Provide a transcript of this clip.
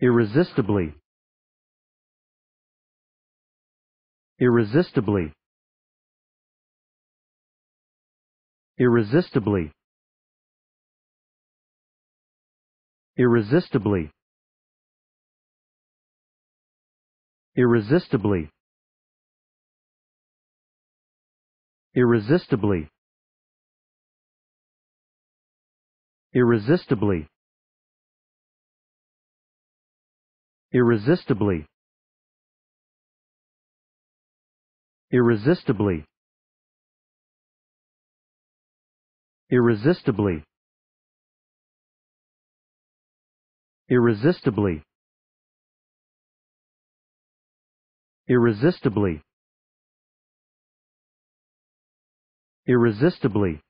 irresistibly irresistibly irresistibly irresistibly irresistibly irresistibly irresistibly irresistibly irresistibly irresistibly irresistibly irresistibly irresistibly